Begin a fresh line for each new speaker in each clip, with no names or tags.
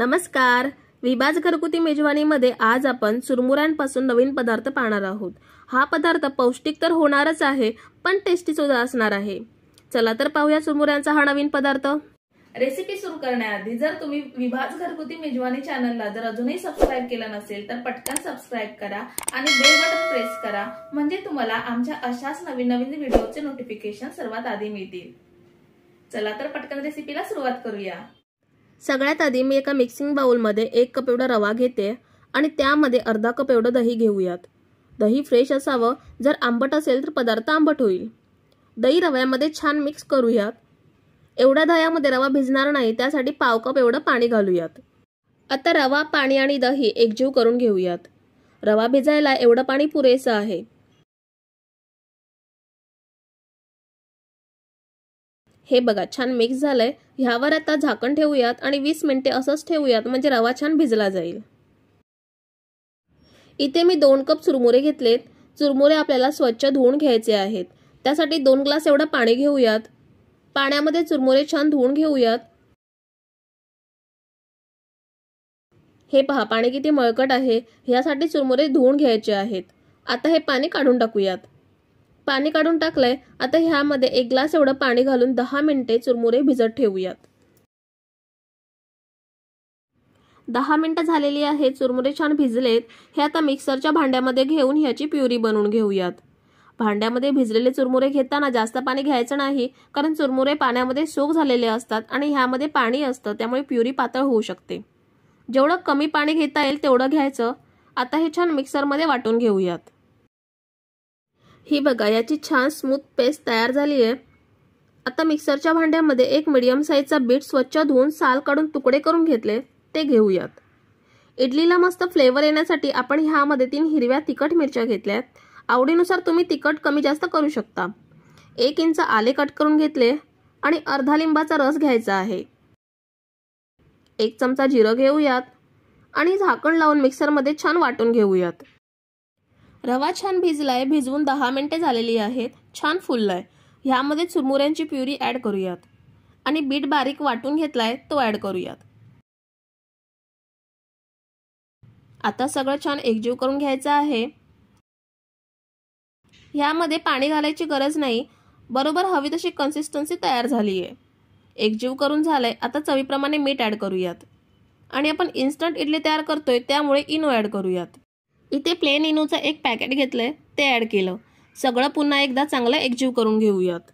नमस्कार विभाज घरगुती मेजवानीमध्ये आज आपण चुरमुऱ्यांपासून नवीन पदार्थ पाहणार आहोत हा पदार्थ पौष्टिक तर होणारच आहे पण टेस्टी सुद्धा असणार आहे चला तर पाहूया चुरमुऱ्यांचा हा नवीन पदार्थ रेसिपी सुरू करण्याआधी जर तुम्ही विभाज घरगुती मेजवानी चॅनलला जर अजूनही सबस्क्राईब केला नसेल तर पटकन सबस्क्राईब करा आणि बेल बटन प्रेस करा म्हणजे तुम्हाला आमच्या अशाच नवीन नवीन व्हिडिओचे नोटिफिकेशन सर्वात आधी मिळतील चला तर पटकन रेसिपीला सुरुवात करूया सगळ्यात आधी मी एका मिक्सिंग बाऊलमध्ये एक कप एवढा रवा घेते आणि त्यामध्ये अर्धा कप एवढं दही घेऊयात दही फ्रेश असावं जर आंबट असेल तर पदार्थ आंबट होईल दही रव्यामध्ये छान मिक्स करूयात एवढ्या दह्यामध्ये रवा भिजणार नाही त्यासाठी पाव कप एवढं पाणी घालूयात आता रवा पाणी आणि दही एकजीव करून घेऊयात रवा भिजायला
एवढं पाणी पुरेसं आहे हे बघा छान मिक्स झालंय ह्यावर आता झाकण ठेवूयात आणि वीस
मिनिटे असंच ठेवूयात म्हणजे रवा छान भिजला जाईल इथे मी दोन कप चुरमुरे घेतलेत चुरमुरे आपल्याला स्वच्छ धुवून घ्यायचे आहेत त्यासाठी दोन ग्लास एवढं पाणी घेऊयात पाण्यामध्ये चुरमुरे छान धुवून घेऊयात हे पहा पाणी किती मळकट आहे ह्यासाठी चुरमुरे धुवून घ्यायचे आहेत आता हे पाणी काढून टाकूयात पाणी काढून टाकलंय आता ह्यामध्ये एक ग्लास एवढं पाणी घालून दहा मिनिटे चुरमुरे भिजत ठेवूयात दहा मिनटं झालेली आहे चुरमुरे छान भिजलेत हे आता मिक्सरच्या भांड्यामध्ये घेऊन ह्याची प्युरी बनवून घेऊयात भांड्यामध्ये भिजलेले चुरमुरे घेताना जास्त पाणी घ्यायचं नाही कारण चुरमुरे पाण्यामध्ये सोक झालेले असतात आणि ह्यामध्ये पाणी असतं त्यामुळे प्युरी पातळ होऊ शकते जेवढं कमी पाणी घेता येईल तेवढं घ्यायचं आता हे छान मिक्सरमध्ये वाटून घेऊयात ही बघा याची छान स्मूथ पेस्ट तयार झाली आहे आता मिक्सरच्या भांड्यामध्ये एक मिडियम साईजचा बीट स्वच्छ धुवून साल काढून तुकडे करून घेतले ते घेऊयात इडलीला मस्त फ्लेवर येण्यासाठी आपण ह्यामध्ये तीन हिरव्या तिखट मिरच्या घेतल्यात आवडीनुसार तुम्ही तिखट कमी जास्त करू शकता एक इंच आले कट करून घेतले आणि अर्धा लिंबाचा रस घ्यायचा आहे एक चमचा जिरं घेऊयात आणि झाकण लावून मिक्सरमध्ये छान वाटून घेऊयात रवा छान भिजलाय भिजवून दहा मिनटे झालेली आहेत छान फुललाय ह्यामध्ये चुरमुऱ्यांची प्युरी ॲड करूयात आणि बीट बारीक वाटून घेतलाय तो ॲड करूयात
आता सगळं छान एकजीव करून घ्यायचं आहे ह्यामध्ये पाणी घालायची गरज नाही बरोबर
हवी तशी कन्सिस्टन्सी तयार झाली आहे एकजीव करून झालाय आता चवीप्रमाणे मीठ ॲड करूयात आणि आपण इन्स्टंट इडली तयार करतोय त्यामुळे इनो ॲड करूयात इथे प्लेन इनोचं
एक पॅकेट घेतलं ते ॲड केलं सगळं पुन्हा एकदा चांगलं एकजीव करून घेऊयात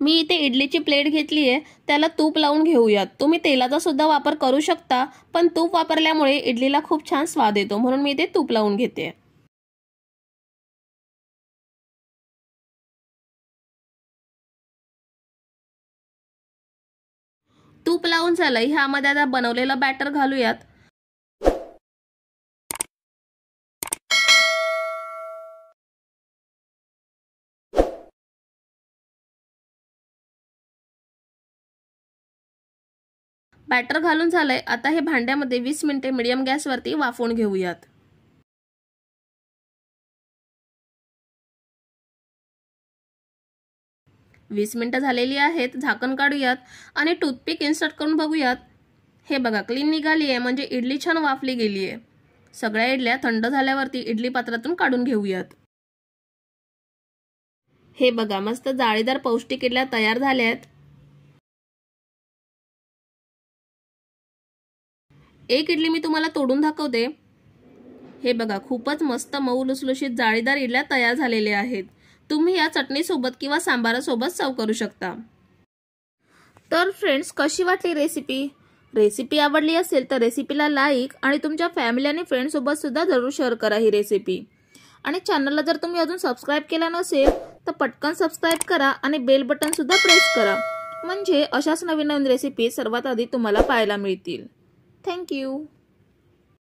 मी इथे इडलीची प्लेट घेतली आहे त्याला तूप
लावून घेऊयात तुम्ही तेलाचा सुद्धा वापर करू शकता पण तूप वापरल्यामुळे इडलीला खूप छान स्वाद येतो
म्हणून मी इथे तूप लावून घेते तूप लावून झालं ह्यामध्ये आता बनवलेलं बॅटर घालूयात बॅटर घालून झालंय आता हे भांड्यामध्ये वीस मिनिटे मिडियम गॅसवरती वाफवून घेऊयात वीस मिनटं झालेली आहेत झाकण काढूयात आणि टूथपिक
इन्सर्ट करून बघूयात हे बघा क्लीन निघाली आहे म्हणजे इडली छान वाफली गेली आहे सगळ्या इडल्या थंड झाल्यावरती इडली पात्रातून काढून घेऊयात
हे बघा मस्त जाळीदार पौष्टिक इडल्या तयार झाल्या आहेत एक इडली मी तुम्हाला तोडून दाखवते
हे बघा खूपच मस्त मऊ लुसलुशीत जाळीदार इडल्या तयार झालेल्या आहेत तुम्ही या चटणीसोबत किंवा सांबारासोबत सर्व करू शकता तर फ्रेंड्स कशी वाटली रेसिपी रेसिपी आवडली असेल तर रेसिपीला लाईक आणि तुमच्या फॅमिली आणि फ्रेंडसोबत सुद्धा जरूर शेअर करा ही रेसिपी आणि चॅनलला जर तुम्ही अजून सबस्क्राईब केला नसेल तर पटकन सबस्क्राईब करा आणि बेल बटनसुद्धा प्रेस करा म्हणजे अशाच नवीन नवीन रेसिपी सर्वात आधी तुम्हाला पाहायला मिळतील थँक्यू